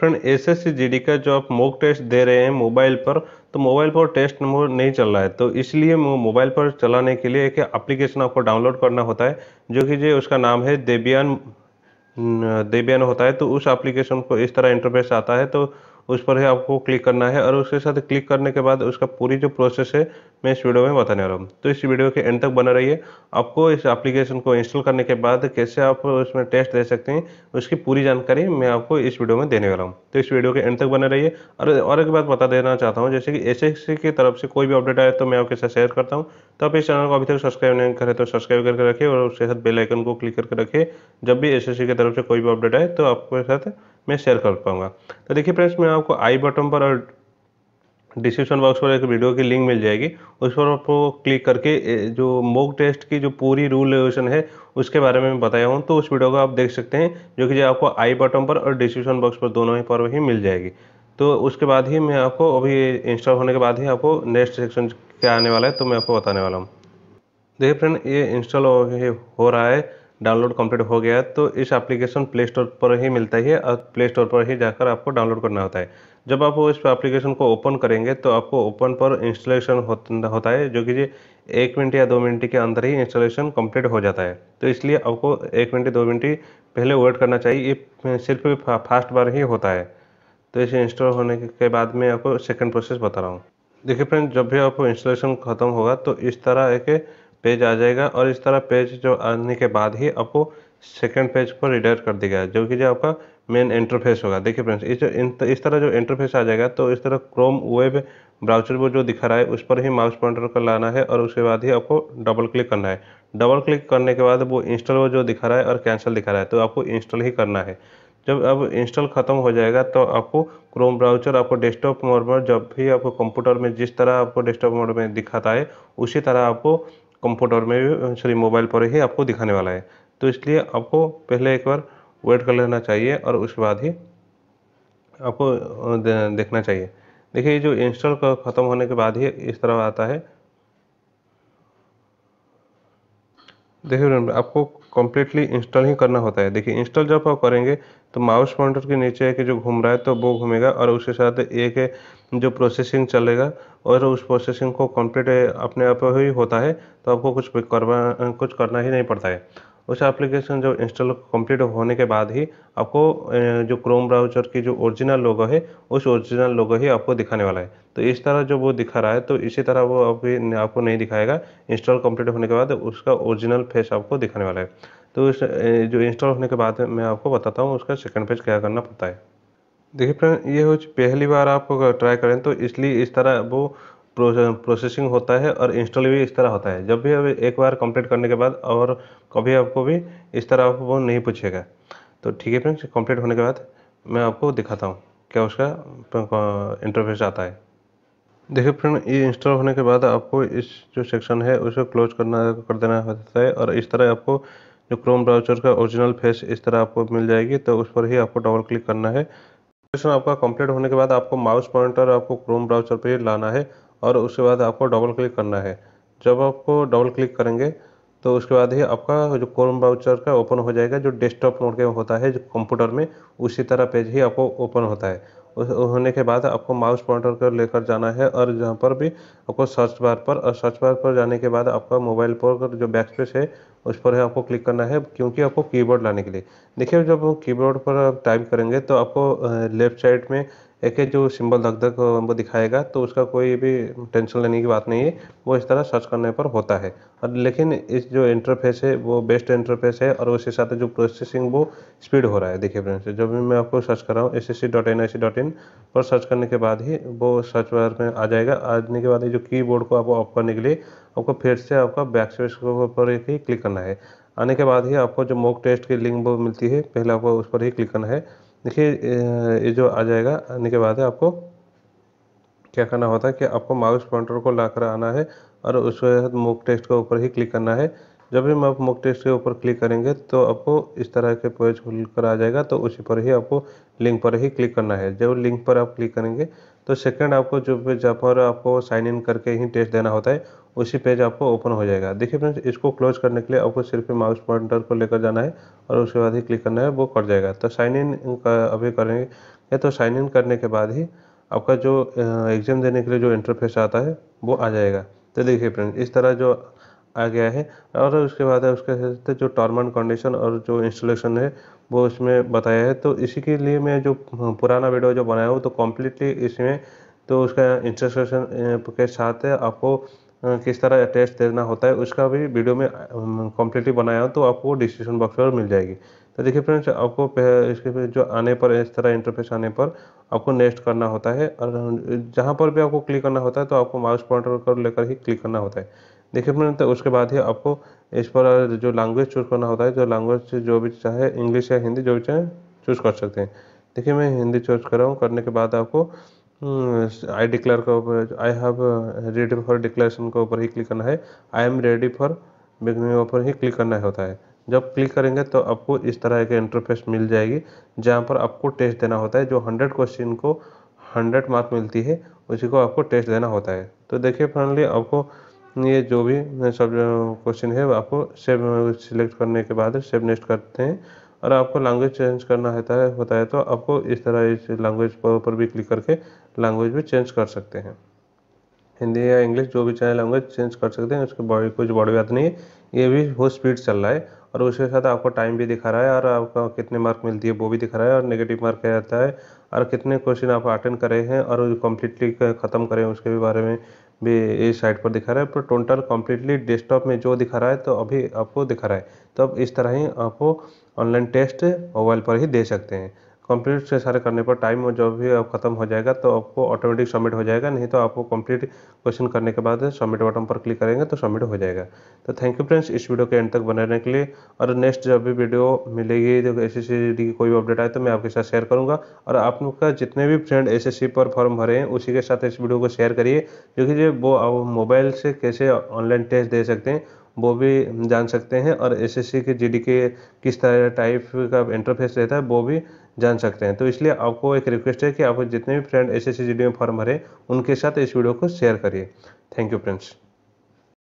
friend S S का जो आप मॉक टेस्ट दे रहे हैं मोबाइल पर तो मोबाइल पर टेस्ट नंबर नहीं चल रहा है तो इसलिए मोबाइल पर चलाने के लिए एक एप्लीकेशन आपको डाउनलोड करना होता है जो कि जो उसका नाम है देबियान देबियान होता है तो उस एप्लीकेशन को इस तरह इंटरफेस आता है तो उस पर ही आपको क्लिक करना है और उसके साथ क्लिक करने के बाद उसका पूरी जो प्रोसेस है मैं इस वीडियो में बताने वाला हूँ तो इस वीडियो के एंड तक बना रहिए आपको इस एप्लीकेशन को इंस्टॉल करने के बाद कैसे आप उसमें टेस्ट दे सकते हैं उसकी पूरी जानकारी मैं आपको इस वीडियो में देने वाला हूँ तो इस वीडियो के एंड तक बने रहिए और और एक बात बता देना चाहता हूँ जैसे कि एस की तरफ से कोई भी अपडेट आए तो मैं आपके साथ शेयर करता हूँ तो आप इस चैनल को अभी तक सब्सक्राइब नहीं करें तो सब्सक्राइब करके रखिए और उसके साथ बेलाइकन को क्लिक करके रखिए जब भी एस की तरफ से कोई भी अपडेट आए तो आपके साथ मैं शेयर कर पाऊंगा तो देखिए फ्रेंड्स मैं आपको आई बटन पर और डिस्क्रिप्शन बॉक्स पर एक वीडियो की लिंक मिल जाएगी उस पर आपको क्लिक करके जो मॉक टेस्ट की जो पूरी रूल रेगुलेशन है उसके बारे में मैं बताया हूँ तो उस वीडियो को आप देख सकते हैं जो कि आपको आई बटन पर और डिस्क्रिप्शन बॉक्स पर दोनों ही पर ही मिल जाएगी तो उसके बाद ही मैं आपको अभी इंस्टॉल होने के बाद ही आपको नेक्स्ट सेक्शन क्या आने वाला है तो मैं आपको बताने वाला हूँ देखिए फ्रेंड ये इंस्टॉल हो रहा है डाउनलोड कंप्लीट हो गया तो इस एप्लीकेशन प्ले स्टोर पर ही मिलता है और प्ले स्टोर पर ही जाकर आपको डाउनलोड करना होता है जब आप इस एप्लीकेशन को ओपन करेंगे तो आपको ओपन पर इंस्टॉलेशन होता है जो कि एक मिनट या दो मिनट के अंदर ही इंस्टॉलेशन कंप्लीट हो जाता है तो इसलिए आपको एक मिनट दो मिनट पहले वेट करना चाहिए ये सिर्फ फास्ट बार ही होता है तो इसे इंस्टॉल होने के बाद में आपको सेकेंड प्रोसेस बता रहा हूँ देखिए फ्रेंड जब भी आपको इंस्टॉलेशन ख़त्म होगा तो इस तरह एक पेज आ जाएगा और इस तरह पेज जो आने के बाद ही आपको सेकेंड पेज को रिडायर कर दिया जो कि जो आपका मेन इंटरफेस होगा देखिए फ्रेंड्स इस इस तरह जो इंटरफेस आ जाएगा तो इस तरह क्रोम वेब ब्राउजर वो जो दिखा रहा है उस पर ही माउस पॉइंटर को लाना है और उसके बाद ही आपको डबल क्लिक करना है डबल क्लिक करने के बाद वो इंस्टॉल वो जो दिखा रहा है और कैंसिल दिखा रहा है तो आपको इंस्टॉल ही करना है जब अब इंस्टॉल ख़त्म हो जाएगा तो आपको क्रोम ब्राउजर आपको डेस्कटॉप मोड पर जब भी आपको कंप्यूटर में जिस तरह आपको डेस्कटॉप मोड में दिखाता है उसी तरह आपको कंप्यूटर में सॉरी मोबाइल पर ही आपको दिखाने वाला है तो इसलिए आपको पहले एक बार वेट कर लेना चाहिए और उसके बाद ही आपको देखना चाहिए देखिए जो इंस्टॉल खत्म होने के बाद ही इस तरह आता है देखिए आपको कम्प्लीटली इंस्टॉल ही करना होता है देखिए इंस्टॉल जब आप करेंगे तो माउस पॉइंटर के नीचे एक जो घूम रहा है तो वो घूमेगा और उसके साथ एक जो प्रोसेसिंग चलेगा और उस प्रोसेसिंग को कंप्लीट अपने आप ही होता है तो आपको कुछ करवा कुछ करना ही नहीं पड़ता है उस एप्लीकेशन जो इंस्टॉल कंप्लीट होने के बाद ही आपको जो क्रोम ब्राउजर की जो ओरिजिनल लोगो है उस ओरिजिनल लोगो ही आपको दिखाने वाला है तो इस तरह जो वो दिखा रहा है तो इसी तरह वो अभी आपको नहीं दिखाएगा इंस्टॉल कंप्लीट होने के बाद उसका ओरिजिनल फेस आपको दिखाने वाला है तो इस जो इंस्टॉल होने के बाद मैं आपको बताता हूँ उसका सेकेंड पेज क्या करना पड़ता है देखिए फ्रेंड ये हो पहली बार आप ट्राई करें तो इसलिए इस तरह वो प्रोसेसिंग होता है और इंस्टॉल भी इस तरह होता है जब भी अभी एक बार कंप्लीट करने के बाद और कभी आपको भी इस तरह आपको वो नहीं पूछेगा तो ठीक है फ्रेंड्स कंप्लीट होने के बाद मैं आपको दिखाता हूँ क्या उसका इंटरफेस आता है देखिए फ्रेंड ये इंस्टॉल होने के बाद आपको इस जो सेक्शन है उसे क्लोज करना कर देना होता है और इस तरह आपको जो क्रोम ब्राउजर का ओरिजिनल फेस इस तरह आपको मिल जाएगी तो उस पर ही आपको डबल क्लिक करना है सेक्शन आपका कंप्लीट होने के बाद आपको माउस पॉइंटर आपको क्रोम ब्राउजर पर ही लाना है और उसके बाद आपको डबल क्लिक करना है जब आपको डबल क्लिक करेंगे तो उसके बाद ही आपका जो क्रोम ब्राउचर का ओपन हो जाएगा जो डेस्कटॉप मोड के होता है जो कंप्यूटर में उसी तरह पेज ही आपको ओपन होता है होने के बाद आपको माउस पॉइंटर को लेकर जाना है और जहाँ पर भी आपको सर्च बार पर और सर्च बार पर जाने के बाद आपका मोबाइल पर जो बैक स्पेस है उस पर है आपको क्लिक करना है क्योंकि आपको कीबोर्ड लाने के लिए देखिए जब कीबोर्ड पर आप टाइप करेंगे तो आपको लेफ्ट साइड में एक एक जो सिंबल धक धक हमको दिखाएगा तो उसका कोई भी टेंशन लेने की बात नहीं है वो इस तरह सर्च करने पर होता है और लेकिन इस जो इंटरफेस है वो बेस्ट इंटरफेस है और उसके साथ जो प्रोसेसिंग वो स्पीड हो रहा है देखिए फ्रेंड्स जब भी मैं आपको सर्च कर रहा हूँ S S C dot N C dot in पर सर्च करने के बाद ही वो सर्च बार में आ जाएगा आने के बाद जो की बोर्ड को आपको ऑफ करने के लिए आपको फिर से आपका बैक स्पेस पर ही क्लिक करना है आने के बाद ही आपको जो मॉक टेस्ट की लिंक वो मिलती है पहले आपको उस पर ही क्लिक करना है देखिए ये जो आ जाएगा आने के बाद है आपको क्या करना होता है कि आपको माउस पॉइंटर को ला कर आना है और उसके बाद मुक टेस्ट के ऊपर ही क्लिक करना है जब भी आप मुक टेस्ट के ऊपर क्लिक करेंगे तो आपको इस तरह के पेज खुल कर आ जाएगा तो उसी पर ही आपको लिंक पर ही क्लिक करना है जब लिंक पर आप क्लिक करेंगे तो सेकंड आपको जो भी जहाँ पर आपको साइन इन करके ही टेस्ट देना होता है उसी पेज आपको ओपन हो जाएगा देखिए फ्रेंड्स इसको क्लोज करने के लिए आपको सिर्फ माउस पॉइंटर को लेकर जाना है और उसके बाद ही क्लिक करना है वो कट जाएगा तो साइन इन अभी करेंगे तो साइन इन करने के बाद ही आपका जो एग्ज़ाम देने के लिए जो इंटरफेस आता है वो आ जाएगा तो देखिए फ्रेंड इस तरह जो आ गया है और उसके बाद है उसके साथ जो टर्म एंड कंडीशन और जो इंस्टॉलेशन है वो उसमें बताया है तो इसी के लिए मैं जो पुराना वीडियो जो बनाया हूँ तो कम्प्लीटली इसमें तो उसका इंस्टॉलेशन के साथ है आपको किस तरह टेस्ट देना होता है उसका भी वीडियो में कम्प्लीटली बनाया तो आपको डिस्क्रिप्शन बॉक्स पर मिल जाएगी तो देखिए फ्रेंड्स आपको इसके जो आने पर इस तरह इंटरफेस आने पर आपको नेक्स्ट करना होता है और जहाँ पर भी आपको क्लिक करना होता है तो आपको माउस पॉइंटर कर लेकर ही क्लिक करना होता है देखिए फ्रेंड तो उसके बाद ही आपको इस पर जो लैंग्वेज चूज़ करना होता है जो लैंग्वेज जो भी चाहे इंग्लिश या हिंदी जो भी चाहे चूज़ कर सकते हैं देखिए मैं हिंदी चूज़ कर रहा हूँ करने के बाद आपको आई डिक्लेयर के ऊपर I have ready for declaration के ऊपर ही क्लिक करना है I am ready for beginning ऊपर ही क्लिक करना होता है जब क्लिक करेंगे तो आपको इस तरह के इंटरफेस मिल जाएगी जहाँ पर आपको टेस्ट देना होता है जो हंड्रेड क्वेश्चन को हंड्रेड मार्क मिलती है उसी को आपको टेस्ट देना होता है तो देखिए फाइनली आपको ये जो भी सब क्वेश्चन uh, है आपको सेव सिलेक्ट uh, करने के बाद सेव नेक्स्ट करते हैं और आपको लैंग्वेज चेंज करना होता है होता है तो आपको इस तरह इस लैंग्वेज पर भी क्लिक करके लैंग्वेज भी चेंज कर सकते हैं हिंदी या इंग्लिश जो भी चाहे लैंग्वेज चेंज कर सकते हैं उसके बॉडी कुछ बड़ी बात नहीं है ये भी बहुत स्पीड चल रहा है और उसके साथ आपको टाइम भी दिखा रहा है और आपको कितने मार्क मिलती है वो भी दिखा रहा है और नेगेटिव मार्क क्या रहता है और कितने क्वेश्चन आप अटेंड करे हैं और कम्प्लीटली ख़त्म करें उसके भी बारे में भी इस साइट पर दिखा रहा है पर टोटल कम्प्लीटली डेस्कटॉप में जो दिखा रहा है तो अभी आपको दिखा रहा है तो अब इस तरह ही आपको ऑनलाइन टेस्ट मोबाइल पर ही दे सकते हैं कंप्लीट से सारे करने पर टाइम जब भी आप खत्म हो जाएगा तो आपको ऑटोमेटिक सबमिट हो जाएगा नहीं तो आपको कंप्लीट क्वेश्चन करने के बाद सबमिट बटन पर क्लिक करेंगे तो सबमिट हो जाएगा तो थैंक यू फ्रेंड्स इस वीडियो के एंड तक बने रहने के लिए और नेक्स्ट जब भी वीडियो मिलेगी जो एस एस की कोई अपडेट आए तो मैं आपके साथ शेयर करूँगा और आप का जितने भी फ्रेंड एस पर फॉर्म भरे हैं उसी के साथ इस वीडियो को शेयर करिए क्योंकि वो मोबाइल से कैसे ऑनलाइन टेस्ट दे सकते हैं वो भी जान सकते हैं और एस एस सी के जी डी के किस तरह टाइप का इंटरफेस रहता है वो भी जान सकते हैं तो इसलिए आपको एक रिक्वेस्ट है कि आप जितने भी friend S S C G D में फॉर्म भरे उनके साथ इस वीडियो को शेयर करिए थैंक यू फ्रेंड्स